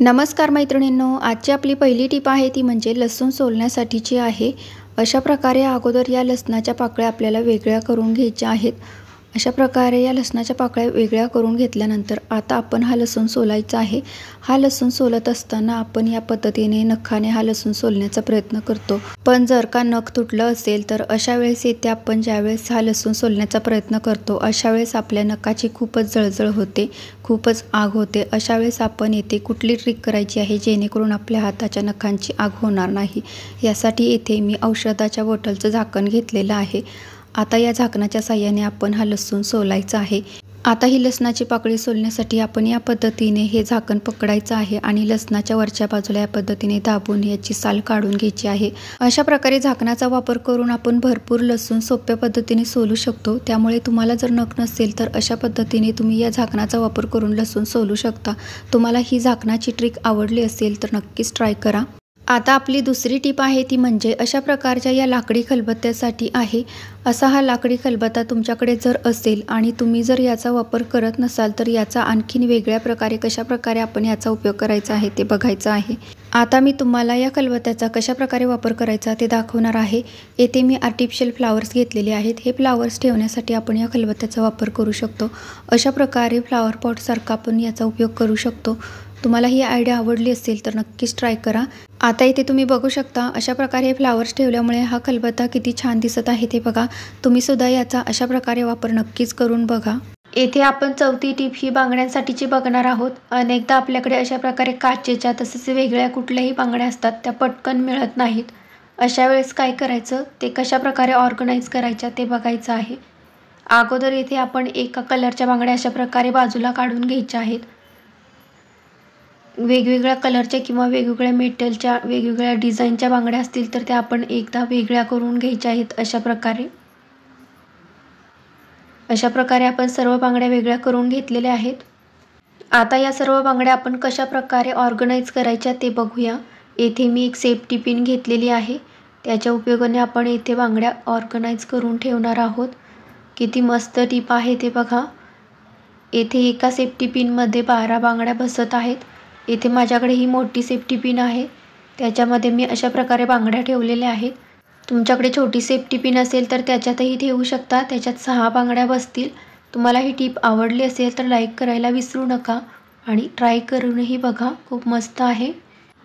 नमस्कार मैत्रिणींनो आजची आपली पहिली टीप आहे ती म्हणजे लसूण सोलण्यासाठीची आहे अशा प्रकारे अगोदर या लसणाच्या पाकळ्या आपल्याला वेगळ्या करून घ्यायच्या आहेत अशा प्रकारे या लसणाच्या पाकळ्या वेगळ्या करून घेतल्यानंतर आता आपण हा लसूण सोलायचा आहे हा लसूण सोलत असताना आपण या पद्धतीने नखाने हा लसूण सोलण्याचा प्रयत्न करतो पण जर का नख तुटलं असेल तर अशा वेळेस येते आपण ज्यावेळेस हा लसूण सोलण्याचा प्रयत्न करतो अशा वेळेस आपल्या नखाची खूपच जळजळ होते खूपच आग होते अशा वेळेस आपण येथे कुठली ट्रिक करायची आहे जेणेकरून आपल्या हाताच्या नखांची आग होणार नाही यासाठी येथे मी औषधाच्या बॉटलचं झाकण घेतलेलं आहे आता या झाकणाच्या साह्याने आपण हा लसूण सोलायचा आहे आता ही लसणाची पाकळी सोलण्यासाठी आपण या पद्धतीने हे झाकण पकडायचं आहे आणि लसणाच्या वरच्या बाजूला या पद्धतीने दाबून याची साल काढून घ्यायची आहे अशा प्रकारे झाकणाचा वापर करून आपण भरपूर लसूण सोप्या पद्धतीने सोलू शकतो त्यामुळे तुम्हाला जर नख नसेल तर अशा पद्धतीने तुम्ही या झाकणाचा वापर करून लसूण सोलू शकता तुम्हाला ही झाकणाची ट्रिक आवडली असेल तर नक्कीच ट्राय करा आता आपली दुसरी टीप आहे ती म्हणजे अशा प्रकारच्या या लाकडी खलबत्त्यासाठी आहे असा हा लाकडी खलबत्ता तुमच्याकडे जर असेल आणि तुम्ही जर याचा वापर करत नसाल तर याचा आणखीन वेगळ्या प्रकारे कशा प्रकारे आपण याचा उपयोग करायचा आहे ते बघायचं आहे आता मी तुम्हाला या खलबत्त्याचा कशा प्रकारे वापर करायचा ते दाखवणार आहे येथे मी आर्टिफिशियल फ्लावर्स घेतलेले आहेत हे फ्लावर्स ठेवण्यासाठी आपण या खलबत्त्याचा वापर करू शकतो अशा प्रकारे फ्लावर पॉटसारखा आपण याचा उपयोग करू शकतो तुम्हाला ही आयडिया आवडली असेल तर नक्कीच ट्राय करा आता इथे तुम्ही बघू शकता अशा प्रकारे हे फ्लावर्स ठेवल्यामुळे हा खलबत्ता किती छान दिसत आहे ते बघा तुम्ही सुद्धा याचा अशा प्रकारे वापर नक्कीच करून बघा येथे आपण चौथी टीप ही बांगड्यांसाठीची बघणार आहोत अनेकदा आपल्याकडे अशा प्रकारे काचेच्या तसेच वेगळ्या कुठल्याही बांगड्या असतात त्या पटकन मिळत नाहीत अशा वेळेस काय करायचं ते कशा प्रकारे ऑर्गनाईज करायच्या ते बघायचं आहे अगोदर येथे आपण एका कलरच्या बांगड्या अशा प्रकारे बाजूला काढून घ्यायच्या आहेत वेगवेगळ्या कलरच्या किंवा वेगवेगळ्या मेटलच्या वेगवेगळ्या डिझाईनच्या बांगड्या असतील तर त्या आपण एकदा वेगळ्या करून घ्यायच्या आहेत अशा प्रकारे अशा प्रकारे आपण सर्व बांगड्या वेगळ्या करून घेतलेल्या आहेत आता या सर्व बांगड्या आपण कशा प्रकारे ऑर्गनाईज करायच्या ते बघूया येथे मी एक सेफ्टी पिन घेतलेली आहे त्याच्या उपयोगाने आपण येथे बांगड्या ऑर्गनाईज करून ठेवणार आहोत किती मस्त टीप आहे ते बघा येथे एका सेफ्टी पिनमध्ये बारा बांगड्या बसत आहेत इथे माझ्याकडे ही मोठी सेफ्टी पिन आहे त्याच्यामध्ये मी अशा प्रकारे बांगड्या ठेवलेल्या आहेत तुमच्याकडे छोटी सेफ्टी पिन असेल तर त्याच्यातही ठेवू शकता त्याच्यात सहा बांगड्या बसतील तुम्हाला ही टीप आवडली असेल तर लाईक करायला विसरू नका आणि ट्राय करूनही बघा खूप मस्त आहे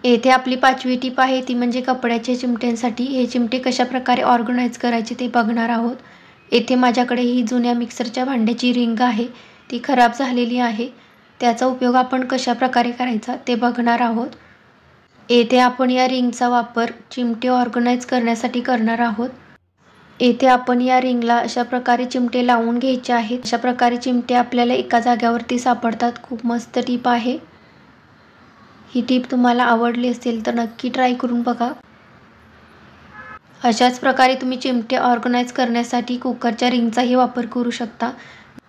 येथे आपली पाचवी टीप आहे ती म्हणजे कपड्याच्या चिमट्यांसाठी हे चिमटे कशाप्रकारे ऑर्गनाईज करायचे ते बघणार आहोत येथे माझ्याकडे ही जुन्या मिक्सरच्या भांड्याची रिंग आहे ती खराब झालेली आहे त्याचा उपयोग आपण कशा प्रकारे करायचा ते बघणार आहोत येथे आपण या रिंगचा वापर चिमटे ऑर्गनाईज करण्यासाठी करणार आहोत येथे आपण या रिंगला अशा प्रकारे चिमटे लावून घ्यायचे आहेत अशा प्रकारे चिमटे आपल्याला एका जाग्यावरती सापडतात खूप मस्त टीप आहे ही टीप तुम्हाला आवडली असेल तर नक्की ट्राय करून बघा अशाच प्रकारे तुम्ही चिमटे ऑर्गनाईज करण्यासाठी कुकरच्या रिंगचाही वापर करू शकता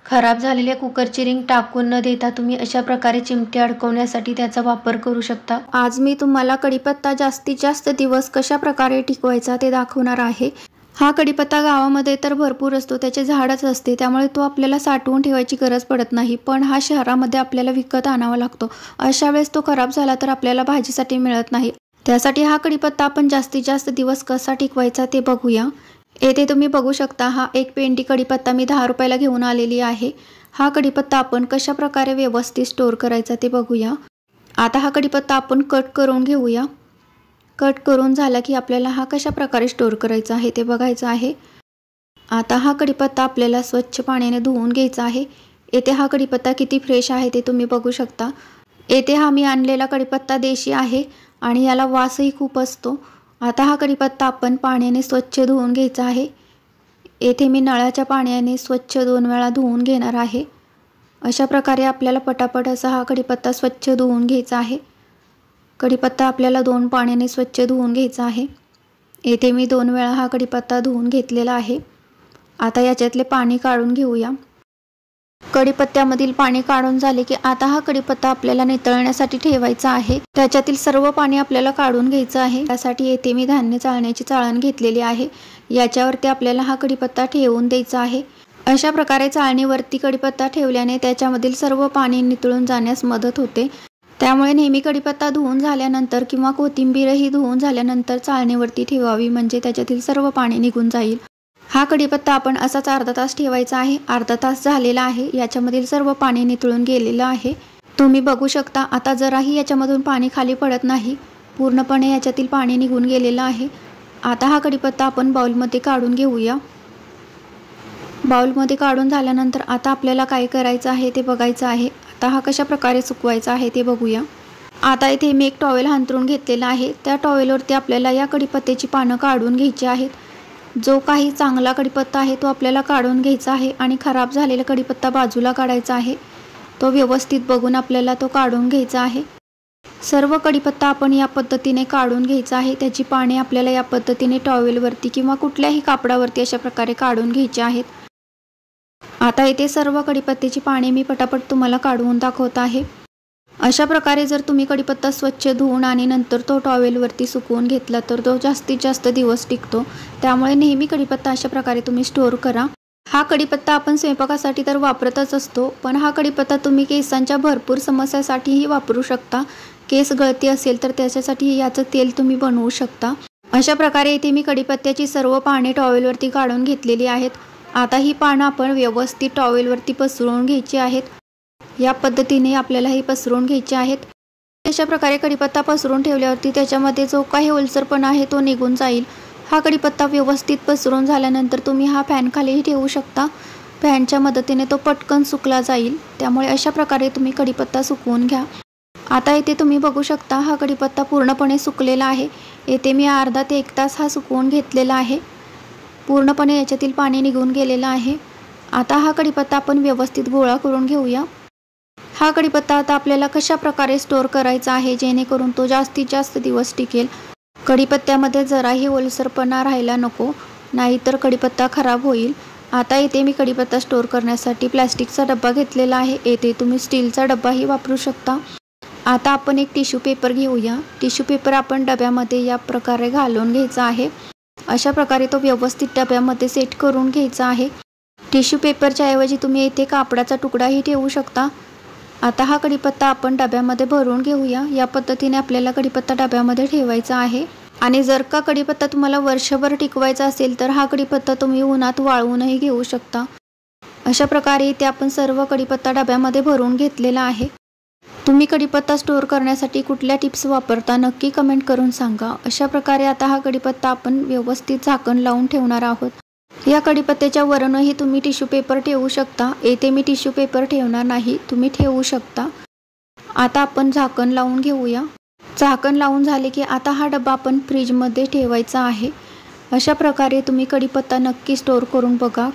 खराब झालेल्या कुकरची रिंग टाकून न देता तुम्ही अशा प्रकारे चिमटे अडकवण्यासाठी त्याचा वापर करू शकता आज मी तुम्हाला कडीपत्ता जास्तीत जास्त दिवस कशा प्रकारे टिकवायचा ते दाखवणार आहे हा कडीपत्ता गावामध्ये तर भरपूर असतो त्याचे झाडच असते त्यामुळे तो आपल्याला साठवून ठेवायची गरज पडत नाही पण हा शहरामध्ये आपल्याला विकत आणावा लागतो अशा वेळेस तो खराब झाला तर आपल्याला भाजीसाठी मिळत नाही त्यासाठी हा कडीपत्ता आपण जास्तीत जास्त दिवस कसा टिकवायचा ते बघूया येथे तुम्ही बघू शकता हा एक पेंडी कढीपत्ता मी दहा रुपयाला घेऊन आलेली आहे हा कढीपत्ता आपण कशा प्रकारे व्यवस्थित स्टोअर करायचा ते बघूया आता हा कढीपत्ता आपण कट करून घेऊया कट करून झाला की आपल्याला हा कशा प्रकारे स्टोर करायचा आहे ते बघायचं आहे आता हा कढीपत्ता आपल्याला स्वच्छ पाण्याने धुवून घ्यायचा आहे येथे हा कढीपत्ता किती फ्रेश आहे ते तुम्ही बघू शकता येथे हा मी आणलेला कढीपत्ता देशी आहे आणि याला वासही खूप असतो आता हा कढीपत्ता आपण पाण्याने स्वच्छ धुवून घ्यायचा आहे येथे मी नळाच्या पाण्याने स्वच्छ दोन वेळा धुवून घेणार आहे अशा प्रकारे आपल्याला पटापट असा हा कढीपत्ता स्वच्छ धुवून घ्यायचा आहे कढीपत्ता आपल्याला दोन पाण्याने स्वच्छ धुवून घ्यायचा आहे येथे मी दोन वेळा हा कढीपत्ता धुवून घेतलेला आहे आता याच्यातले पाणी काढून घेऊया कडीपत्त्यामधील पाणी काढून झाले की आता हा कडीपत्ता आपल्याला नितळण्यासाठी ठेवायचा आहे त्याच्यातील सर्व पाणी आपल्याला काढून घ्यायचं आहे त्यासाठी येथे मी धान्य चाळण्याची चाळण घेतलेली आहे याच्यावरती आपल्याला हा कडीपत्ता ठेवून द्यायचा आहे अशा प्रकारे चाळणीवरती कडीपत्ता ठेवल्याने त्याच्यामधील सर्व पाणी नितळून जाण्यास मदत होते त्यामुळे नेहमी कडीपत्ता धुवून झाल्यानंतर किंवा कोथिंबीरही धुवून झाल्यानंतर चाळणीवरती ठेवावी म्हणजे त्याच्यातील सर्व पाणी निघून जाईल हा कढीपत्ता आपण असाच अर्धा तास ठेवायचा आहे अर्धा तास झालेला आहे याच्यामधील सर्व पाणी नितळून गेलेलं आहे तुम्ही बघू शकता आता जराही याच्यामधून पाणी खाली पडत नाही पूर्णपणे याच्यातील पाणी निघून गेलेलं आहे आता हा कढीपत्ता आपण बाऊलमध्ये काढून घेऊया बाऊलमध्ये काढून झाल्यानंतर आता आपल्याला काय करायचं आहे ते बघायचं आहे आता हा कशा प्रकारे सुकवायचा आहे ते बघूया आता इथे मी एक टॉवेल हांतरून घेतलेला आहे त्या टॉवेलवरती आपल्याला या कढीपत्त्याची पानं काढून घ्यायची आहेत जो काही चांगला कडीपत्ता आहे तो आपल्याला काढून घ्यायचा आहे आणि खराब झालेला कडीपत्ता बाजूला काढायचा आहे तो व्यवस्थित बघून आपल्याला तो काढून घ्यायचा आहे सर्व कडीपत्ता आपण या पद्धतीने काढून घ्यायचा आहे त्याची पाणी आपल्याला या पद्धतीने टॉवेलवरती किंवा कुठल्याही कापडावरती अशा प्रकारे काढून घ्यायचे आहेत आता इथे सर्व कडीपत्त्याची पाणी मी पटापट तुम्हाला काढून दाखवत आहे अशा प्रकारे जर तुम्ही कडीपत्ता स्वच्छ धुवून आणि नंतर तो टॉवेलवरती सुकवून घेतला तर तो जास्तीत जास्त दिवस टिकतो त्यामुळे नेहमी कडीपत्ता अशा प्रकारे तुम्ही स्टोअर करा हा कडीपत्ता आपण स्वयंपाकासाठी तर वापरतच असतो पण हा कडीपत्ता तुम्ही केसांच्या भरपूर समस्यासाठीही वापरू शकता केस गळती असेल तर त्याच्यासाठी याचं तेल तुम्ही बनवू शकता अशा प्रकारे इथे मी कडीपत्त्याची सर्व पाने टॉवेलवरती काढून घेतलेली आहेत आता ही पानं आपण व्यवस्थित टॉवेलवरती पसरवून घ्यायची आहेत या पद्धतीने आपल्याला हे पसरून घ्यायचे आहेत अशा प्रकारे कडीपत्ता पसरून ठेवल्यावरती त्याच्यामध्ये जो काही ओलसरपणा आहे तो निघून जाईल हा कडीपत्ता व्यवस्थित पसरून झाल्यानंतर तुम्ही हा फॅन ठेवू शकता फॅनच्या मदतीने तो पटकन सुकला जाईल त्यामुळे अशा प्रकारे तुम्ही कडीपत्ता सुकवून घ्या आता येथे तुम्ही बघू शकता हा कडीपत्ता पूर्णपणे सुकलेला आहे येथे मी अर्धा ते एक तास हा सुकवून घेतलेला आहे पूर्णपणे याच्यातील पाणी निघून गेलेलं आहे आता हा कडीपत्ता आपण व्यवस्थित गोळा करून घेऊया हा कढीपत्ता आता आपल्याला कशा प्रकारे स्टोअर करायचा आहे जेणेकरून तो जास्तीत जास्त दिवस टिकेल कढीपत्त्यामध्ये जराही ओलसरपणा राहायला नको नाहीतर कढीपत्ता खराब होईल आता येथे मी कढीपत्ता स्टोअर करण्यासाठी प्लॅस्टिकचा डब्बा घेतलेला आहे येथे तुम्ही स्टीलचा डब्बाही वापरू शकता आता आपण एक टिश्यू पेपर घेऊया टिश्यू पेपर आपण डब्यामध्ये या प्रकारे घालून घ्यायचा आहे अशा प्रकारे तो व्यवस्थित डब्यामध्ये सेट करून घ्यायचा आहे टिश्यू पेपरच्या ऐवजी तुम्ही येथे कापडाचा तुकडाही ठेवू शकता आता हा कढीपत्ता आपण डब्यामध्ये भरून घेऊया या पद्धतीने आपल्याला कढीपत्ता डब्यामध्ये ठेवायचा आहे आणि जर का कढीपत्ता तुम्हाला वर्षभर टिकवायचा असेल तर हा कढीपत्ता तुम्ही उन्हात वाळवूनही घेऊ शकता अशा प्रकारे इथे आपण सर्व कढीपत्ता डब्यामध्ये भरून घेतलेला आहे तुम्ही कढीपत्ता स्टोअर करण्यासाठी कुठल्या टिप्स वापरता नक्की कमेंट करून सांगा अशा प्रकारे आता हा कढीपत्ता आपण व्यवस्थित झाकण लावून ठेवणार आहोत या कढीपत्त्याच्या वरणही तुम्ही टिश्यू पेपर ठेवू शकता येथे मी टिश्यू पेपर ठेवणार नाही तुम्ही ठेवू शकता आता आपण झाकण लावून घेऊया झाकण लावून झाले की आता हा डबा आपण फ्रीजमध्ये ठेवायचा आहे अशा प्रकारे तुम्ही कडीपत्ता नक्की स्टोअर करून बघा